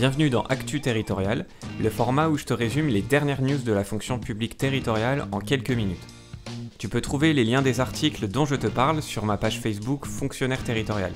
Bienvenue dans Actu Territorial, le format où je te résume les dernières news de la fonction publique territoriale en quelques minutes. Tu peux trouver les liens des articles dont je te parle sur ma page Facebook Fonctionnaire Territorial.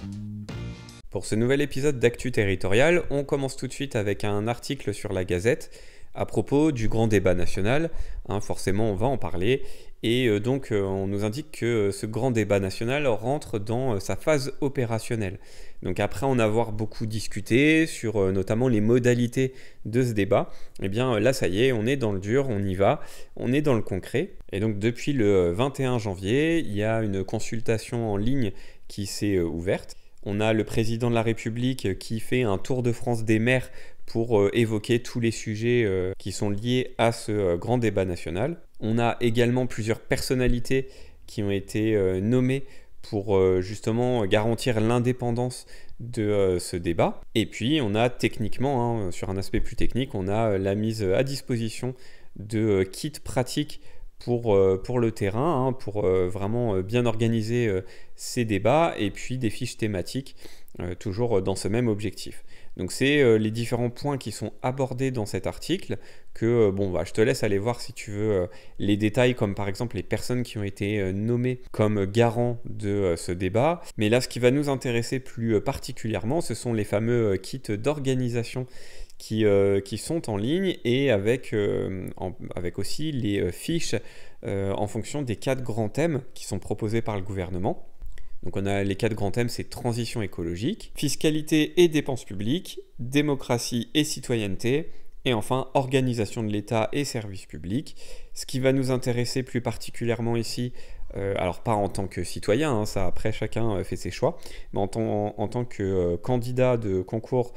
Pour ce nouvel épisode d'Actu Territorial, on commence tout de suite avec un article sur la Gazette à propos du grand débat national. Hein, forcément, on va en parler. Et euh, donc, euh, on nous indique que euh, ce grand débat national rentre dans sa phase opérationnelle. Donc après en avoir beaucoup discuté sur euh, notamment les modalités de ce débat, eh bien euh, là ça y est, on est dans le dur, on y va, on est dans le concret. Et donc depuis le 21 euh, janvier, il y a une consultation en ligne qui s'est ouverte. On a le président de la République qui fait un tour de France des maires pour évoquer tous les sujets qui sont liés à ce grand débat national. On a également plusieurs personnalités qui ont été nommées pour euh, justement garantir l'indépendance de euh, ce débat. Et puis on a techniquement, hein, sur un aspect plus technique, on a euh, la mise à disposition de kits pratiques pour, le terrain, hein, pour vraiment bien organiser ces débats, et puis des fiches thématiques, toujours dans ce même objectif. Donc c'est euh, les différents points qui sont abordés dans cet article que euh, bon bah je te laisse aller voir si tu veux euh, les détails comme par exemple les personnes qui ont été nommées comme garants de ce débat. Mais là ce qui va nous intéresser plus particulièrement ce sont les fameux kits d'organisation qui, sont en ligne et avec, aussi les fiches en fonction des quatre grands thèmes qui sont proposés par le gouvernement. Donc on a les quatre grands thèmes, c'est transition écologique, fiscalité et dépenses publiques, démocratie et citoyenneté, et enfin organisation de l'État et services publics. Ce qui va nous intéresser plus particulièrement ici, euh, alors pas en tant que citoyen, hein, ça après chacun euh, fait ses choix, mais en, tant que euh, candidat de concours,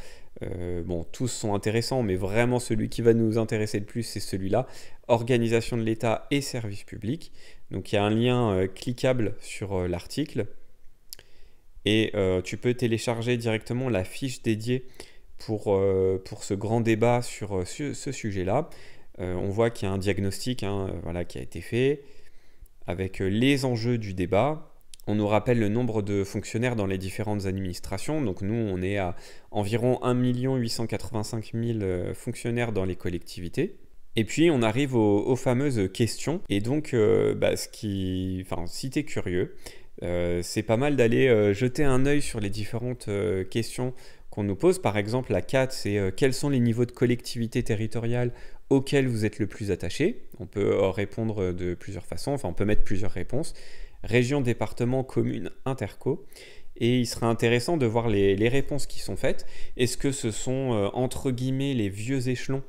bon, tous sont intéressants, mais vraiment celui qui va nous intéresser le plus, c'est celui-là, organisation de l'État et service public. Donc il y a un lien cliquable sur l'article. Et euh, tu peux télécharger directement la fiche dédiée pour, euh, pour ce grand débat sur, euh, ce sujet-là. on voit qu'il y a un diagnostic hein, voilà, qui a été fait avec les enjeux du débat. On nous rappelle le nombre de fonctionnaires dans les différentes administrations. Donc nous, on est à environ 1 885 000 fonctionnaires dans les collectivités. Et puis on arrive aux, fameuses questions. Et donc, bah, ce qui... enfin, si curieux, euh, c'est pas mal d'aller euh, jeter un œil sur les différentes euh, questions qu'on nous pose. Par exemple, la 4, c'est quels sont les niveaux de collectivité territoriale auxquels vous êtes le plus attaché On peut répondre de plusieurs façons, enfin on peut mettre plusieurs réponses. Région, département, commune, interco. Et il sera intéressant de voir les réponses qui sont faites. Est-ce que ce sont, entre guillemets, les vieux échelons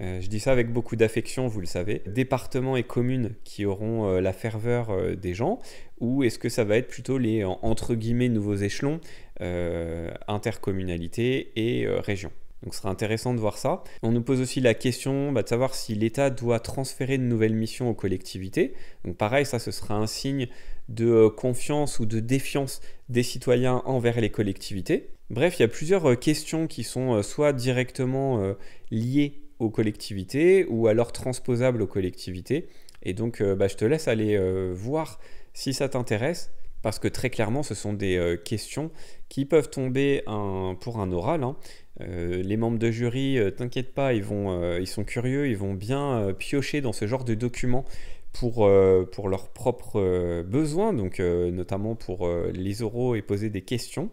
euh, je dis ça avec beaucoup d'affection, vous le savez. Départements et communes qui auront euh, la ferveur euh, des gens, ou est-ce que ça va être plutôt les entre guillemets nouveaux échelons, intercommunalités et régions donc ce sera intéressant de voir ça. On nous pose aussi la question bah, de savoir si l'État doit transférer de nouvelles missions aux collectivités. Donc pareil, ça ce sera un signe de confiance ou de défiance des citoyens envers les collectivités. Bref, il y a plusieurs questions qui sont soit directement liées aux collectivités ou alors transposables aux collectivités. Et donc, euh, bah, je te laisse aller euh, voir si ça t'intéresse, parce que très clairement, ce sont des euh, questions qui peuvent tomber pour un oral. Hein. les membres de jury, t'inquiète pas, ils, vont, ils sont curieux, ils vont bien piocher dans ce genre de documents pour, pour leurs propres besoins, donc notamment pour les oraux et poser des questions.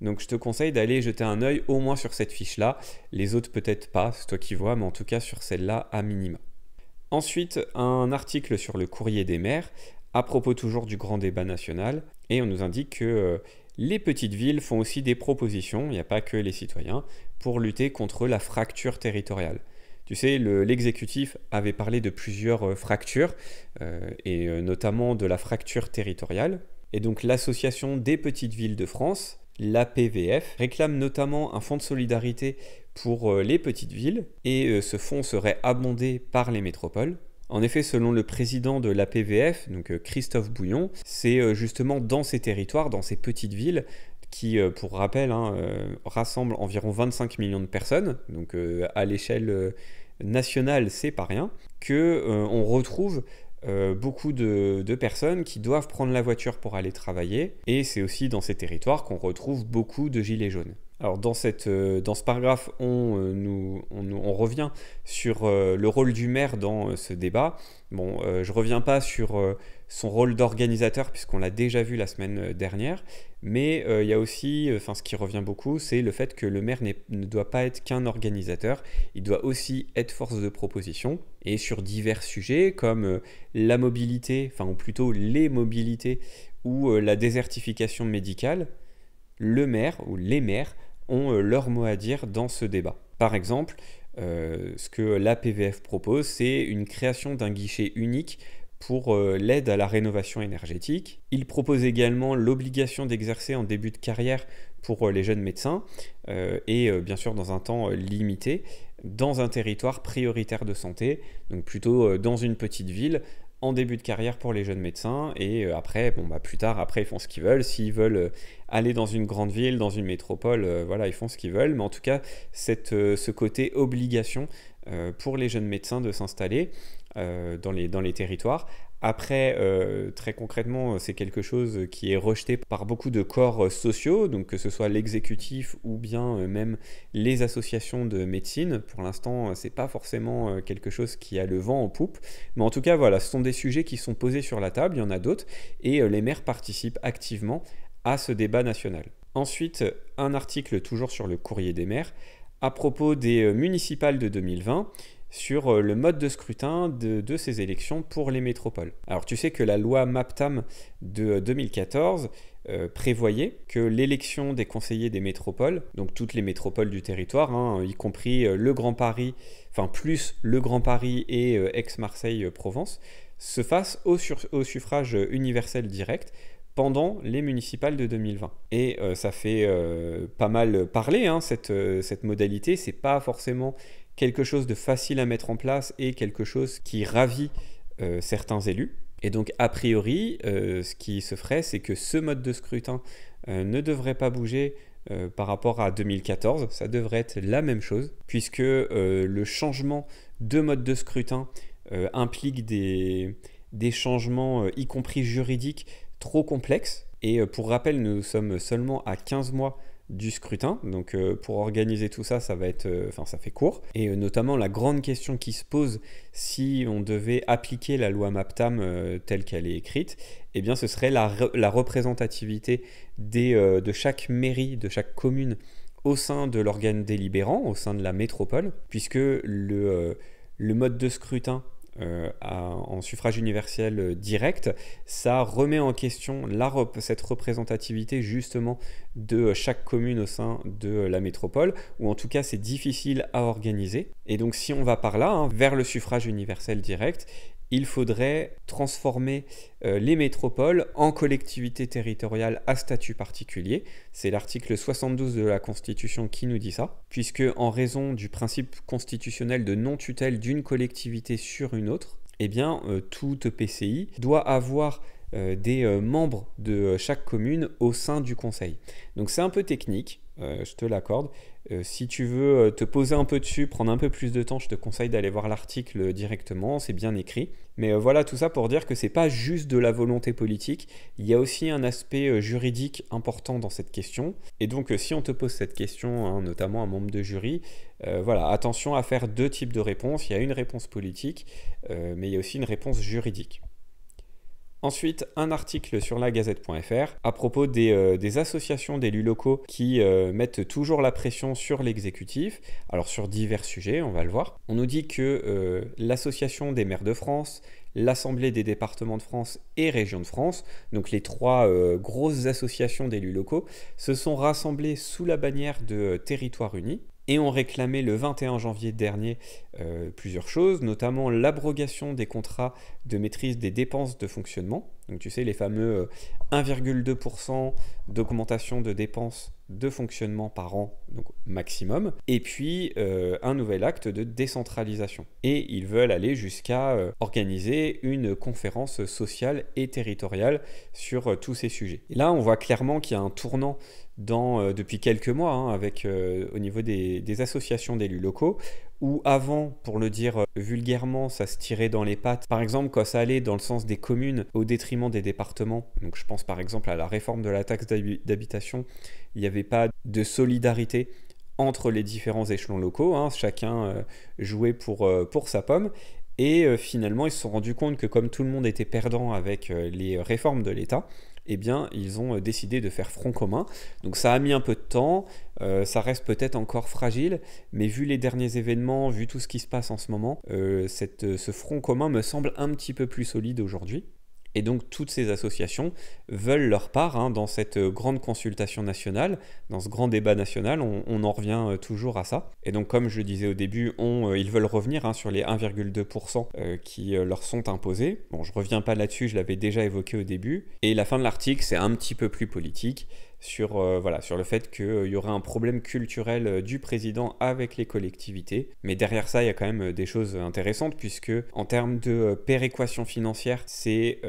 Donc je te conseille d'aller jeter un œil au moins sur cette fiche-là. Les autres peut-être pas, c'est toi qui vois, mais en tout cas sur celle-là à minima. Ensuite, un article sur le courrier des maires, à propos toujours du grand débat national, et on nous indique que euh, les petites villes font aussi des propositions, il n'y a pas que les citoyens, pour lutter contre la fracture territoriale. Tu sais, l'exécutif avait parlé de plusieurs euh, fractures, euh, et notamment de la fracture territoriale. Et donc l'association des petites villes de France la PVF, réclame notamment un fonds de solidarité pour euh, les petites villes, et euh, ce fonds serait abondé par les métropoles. En effet, selon le président de la PVF, donc euh, Christophe Bouillon, c'est justement dans ces territoires, dans ces petites villes, qui, pour rappel, hein, rassemblent environ 25 millions de personnes, donc à l'échelle nationale, c'est pas rien, que on retrouve euh, beaucoup de, personnes qui doivent prendre la voiture pour aller travailler, et c'est aussi dans ces territoires qu'on retrouve beaucoup de gilets jaunes. Alors dans, euh, ce paragraphe, on, euh, revient sur le rôle du maire dans ce débat. Bon, je reviens pas sur son rôle d'organisateur puisqu'on l'a déjà vu la semaine dernière, mais euh, il y a aussi, enfin, ce qui revient beaucoup, c'est le fait que le maire ne doit pas être qu'un organisateur, il doit aussi être force de proposition. Et sur divers sujets comme euh, la mobilité, enfin, ou plutôt les mobilités ou euh, la désertification médicale, le maire ou les maires ont leur mot à dire dans ce débat. Par exemple, ce que la PVF propose, c'est une création d'un guichet unique pour euh, l'aide à la rénovation énergétique. Il propose également l'obligation d'exercer en début de carrière pour euh, les jeunes médecins euh, et bien sûr dans un temps limité dans un territoire prioritaire de santé, donc plutôt dans une petite ville en début de carrière pour les jeunes médecins et après, bon bah, plus tard, après ils font ce qu'ils veulent. S'ils veulent aller dans une grande ville, dans une métropole, voilà, ils font ce qu'ils veulent. Mais en tout cas, cette, ce côté obligation pour les jeunes médecins de s'installer euh, dans, les, dans les territoires. Après, euh, très concrètement, euh, c'est quelque chose qui est rejeté par beaucoup de corps sociaux, donc que ce soit l'exécutif ou bien même les associations de médecine. Pour l'instant, n'est pas forcément quelque chose qui a le vent en poupe, mais en tout cas, voilà, ce sont des sujets qui sont posés sur la table. Il y en a d'autres, et les maires participent activement à ce débat national. Ensuite, un article toujours sur le courrier des maires à propos des municipales de 2020 sur euh, le mode de scrutin de, ces élections pour les métropoles. Alors tu sais que la loi MAPTAM de 2014 euh, euh, prévoyait que l'élection des conseillers des métropoles, donc toutes les métropoles du territoire, hein, y compris le Grand Paris, enfin plus le Grand Paris et Aix-Marseille-Provence, se fasse au, suffrage universel direct pendant les municipales de 2020. Et ça fait pas mal parler, hein, cette, cette modalité. C'est pas forcément quelque chose de facile à mettre en place et quelque chose qui ravit euh, certains élus. Et donc, a priori, euh, ce qui se ferait, c'est que ce mode de scrutin euh, ne devrait pas bouger par rapport à 2014. Ça devrait être la même chose, puisque le changement de mode de scrutin implique des, des changements, y compris juridiques, trop complexes. Et pour rappel, nous sommes seulement à 15 mois du scrutin. Donc euh, pour organiser tout ça, ça va être, euh, enfin ça fait court. Et euh, notamment la grande question qui se pose si on devait appliquer la loi MAPTAM telle qu'elle est écrite, eh bien ce serait la, représentativité des, de chaque mairie, de chaque commune au sein de l'organe délibérant, au sein de la métropole, puisque le mode de scrutin euh, en suffrage universel euh, direct, ça remet en question la cette représentativité justement de chaque commune au sein de la métropole, ou en tout cas c'est difficile à organiser. Et donc si on va par là, hein, vers le suffrage universel direct, il faudrait transformer euh, les métropoles en collectivités territoriales à statut particulier. C'est l'article 72 de la Constitution qui nous dit ça, puisque en raison du principe constitutionnel de non-tutelle d'une collectivité sur une autre, eh bien, euh, toute PCI doit avoir euh, des membres de chaque commune au sein du conseil. Donc c'est un peu technique, euh, je te l'accorde. Euh, si tu veux euh, te poser un peu dessus, prendre un peu plus de temps, je te conseille d'aller voir l'article directement, c'est bien écrit. Mais voilà tout ça pour dire que c'est pas juste de la volonté politique, il y a aussi un aspect juridique important dans cette question. Et donc si on te pose cette question, notamment hein, notamment un membre de jury, voilà, attention à faire deux types de réponses. Il y a une réponse politique, mais il y a aussi une réponse juridique. Ensuite, un article sur la gazette.fr à propos euh, des, associations d'élus locaux qui euh, mettent toujours la pression sur l'exécutif, alors sur divers sujets, on va le voir. On nous dit que euh, l'association des maires de France, l'Assemblée des départements de France et Régions de France, donc les trois grosses associations d'élus locaux, se sont rassemblées sous la bannière de Territoires Territoire et ont réclamé le 21 janvier dernier euh, plusieurs choses, notamment l'abrogation des contrats de maîtrise des dépenses de fonctionnement. Donc tu sais, les fameux 1,2% euh, d'augmentation de dépenses de fonctionnement par an, donc maximum, et puis euh, un nouvel acte de décentralisation. Et ils veulent aller jusqu'à euh, organiser une conférence sociale et territoriale sur euh, tous ces sujets. Et là, on voit clairement qu'il y a un tournant dans, depuis quelques mois hein, avec, au niveau des associations d'élus locaux, ou avant, pour le dire euh, vulgairement, ça se tirait dans les pattes. Par exemple, quand ça allait dans le sens des communes au détriment des départements, donc je pense par exemple à la réforme de la taxe d'habitation, il n'y avait pas de solidarité entre les différents échelons locaux, hein. chacun euh, jouait pour, euh, pour sa pomme, et euh, finalement, ils se sont rendus compte que comme tout le monde était perdant avec euh, les réformes de l'État, eh bien, ils ont euh, décidé de faire front commun. Donc ça a mis un peu de temps, ça reste peut-être encore fragile, mais vu les derniers événements, vu tout ce qui se passe en ce moment, cette, ce front commun me semble un petit peu plus solide aujourd'hui. Et donc toutes ces associations veulent leur part hein, dans cette euh, grande consultation nationale, dans ce grand débat national, on, en revient euh, toujours à ça. Et donc comme je disais au début, euh, ils veulent revenir hein, sur les 1,2% qui leur sont imposés. Bon, je reviens pas là-dessus, je l'avais déjà évoqué au début. Et la fin de l'article, c'est un petit peu plus politique sur, euh, voilà, sur le fait qu'il euh, y aurait un problème culturel euh, du président avec les collectivités. Mais derrière ça, il y a quand même des choses intéressantes, puisque en termes de péréquation financière, c'est,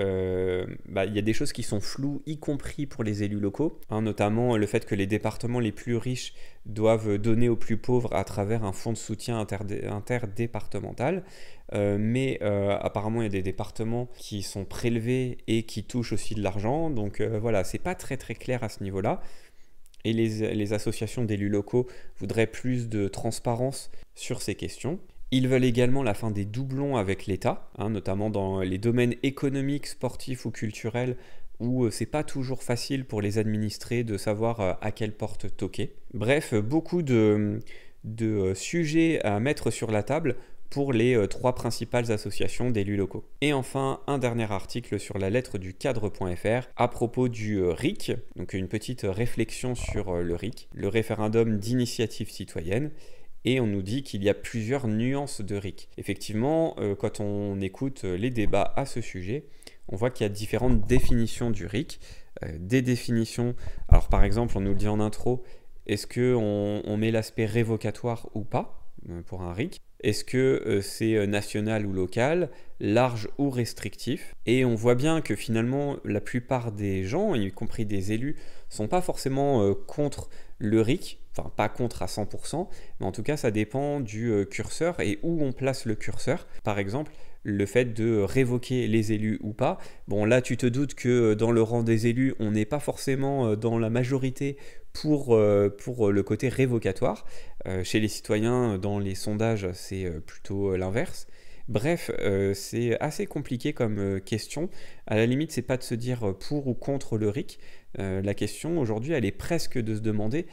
bah, il y a des choses qui sont floues, y compris pour les élus locaux, hein, notamment le fait que les départements les plus riches doivent donner aux plus pauvres à travers un fonds de soutien interdépartemental. Euh, mais euh, apparemment, il y a des départements qui sont prélevés et qui touchent aussi de l'argent. Donc euh, voilà, c'est pas très très clair à ce niveau-là. Et les, associations d'élus locaux voudraient plus de transparence sur ces questions. Ils veulent également la fin des doublons avec l'État, hein, notamment dans les domaines économiques, sportifs ou culturels, où euh, c'est pas toujours facile pour les administrés de savoir euh, à quelle porte toquer. Bref, euh, beaucoup de, de sujets à mettre sur la table pour les trois principales associations d'élus locaux. Et enfin, un dernier article sur la lettre du cadre.fr à propos du RIC, donc une petite réflexion sur le RIC, le référendum d'initiative citoyenne, et on nous dit qu'il y a plusieurs nuances de RIC. Effectivement, quand on écoute les débats à ce sujet, on voit qu'il y a différentes définitions du RIC. Euh, des définitions, alors par exemple, on nous le dit en intro, est-ce qu'on on met l'aspect révocatoire ou pas euh, pour un RIC Est-ce que euh, c'est national ou local, large ou restrictif Et on voit bien que finalement, la plupart des gens, y compris des élus, sont pas forcément contre le RIC, enfin pas contre à 100%, mais en tout cas ça dépend du curseur et où on place le curseur. Par exemple, le fait de révoquer les élus ou pas. Bon, là, tu te doutes que euh, dans le rang des élus, on n'est pas forcément euh, dans la majorité pour, euh, le côté révocatoire. chez les citoyens, dans les sondages, c'est plutôt l'inverse. Bref, c'est assez compliqué comme question. À la limite, c'est pas de se dire pour ou contre le RIC. la question aujourd'hui, elle est presque de se demander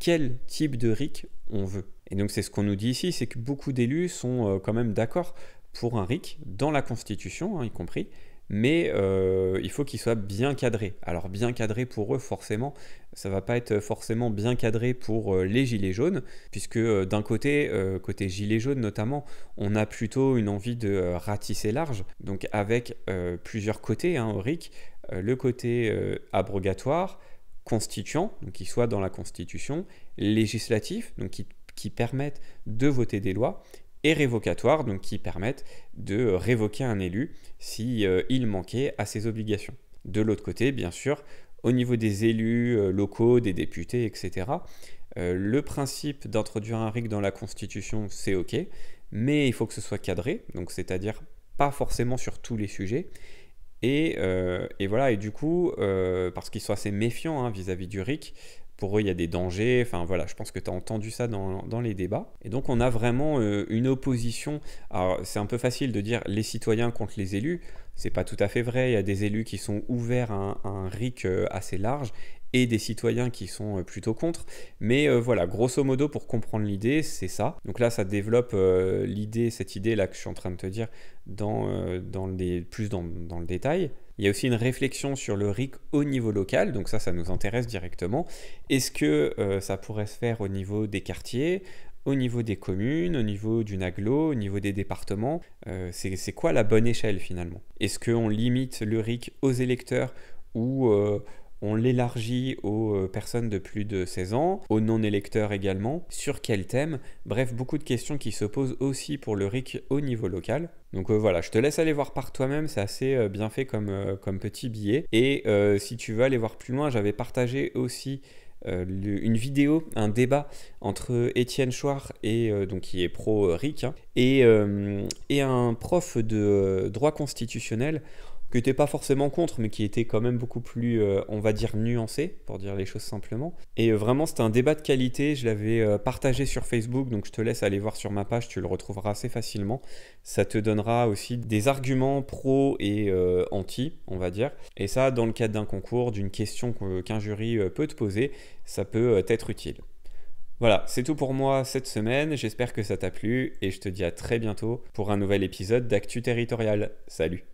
quel type de RIC on veut. Et donc c'est ce qu'on nous dit ici, c'est que beaucoup d'élus sont quand même d'accord pour un RIC dans la Constitution, hein, y compris, mais euh, il faut qu'il soit bien cadré. Alors bien cadré pour eux, forcément, ça va pas être forcément bien cadré pour euh, les gilets jaunes, puisque euh, d'un côté, côté gilets jaunes notamment, on a plutôt une envie de ratisser large, donc avec plusieurs côtés hein, au RIC, le côté abrogatoire, constituant, donc qui soit dans la Constitution, législatif, donc qui, qui permettent de voter des lois, et révocatoires, donc qui permettent de euh, révoquer un élu si euh, il manquait à ses obligations. De l'autre côté, bien sûr, au niveau des élus euh, locaux, des députés, etc., le principe d'introduire un RIC dans la Constitution, c'est OK, mais il faut que ce soit cadré, donc c'est-à-dire pas forcément sur tous les sujets. Et, voilà, et du coup, parce qu'ils sont assez méfiants vis à -vis du RIC, pour eux il y a des dangers. Enfin voilà, je pense que tu as entendu ça dans, dans, les débats. Et donc on a vraiment euh, une opposition. Alors c'est un peu facile de dire les citoyens contre les élus. C'est pas tout à fait vrai. Il y a des élus qui sont ouverts à un, RIC euh, assez large et des citoyens qui sont euh, plutôt contre. Mais voilà, grosso modo, pour comprendre l'idée, c'est ça. Donc là, ça développe l'idée, cette idée là que je suis en train de te dire, dans, dans les, plus dans, dans le détail. Il y a aussi une réflexion sur le RIC au niveau local, donc ça, ça nous intéresse directement. Est-ce que euh, ça pourrait se faire au niveau des quartiers au niveau des communes, au niveau d'une aglo, au niveau des départements, euh, c'est quoi la bonne échelle finalement Est-ce qu'on limite le RIC aux électeurs ou euh, on l'élargit aux euh, personnes de plus de 16 ans, aux non-électeurs également, sur quel thème, bref, beaucoup de questions qui se posent aussi pour le RIC au niveau local. Donc euh, voilà, je te laisse aller voir par toi-même, c'est assez euh, bien fait comme, comme, petit billet. Et si tu veux aller voir plus loin, j'avais partagé aussi une vidéo, un débat entre Étienne Chouard, et, donc, qui est pro-RIC, hein, et, et un prof de droit constitutionnel tu n'es pas forcément contre, mais qui était quand même beaucoup plus, euh, on va dire, nuancé, pour dire les choses simplement. Et euh, vraiment, c'était un débat de qualité, je l'avais euh, partagé sur Facebook, donc je te laisse aller voir sur ma page, tu le retrouveras assez facilement. Ça te donnera aussi des arguments pro et anti, on va dire. Et ça, dans le cadre d'un concours, d'une question qu'un jury peut te poser, ça peut être utile. Voilà, c'est tout pour moi cette semaine, j'espère que ça t'a plu, et je te dis à très bientôt pour un nouvel épisode d'Actu Territorial. Salut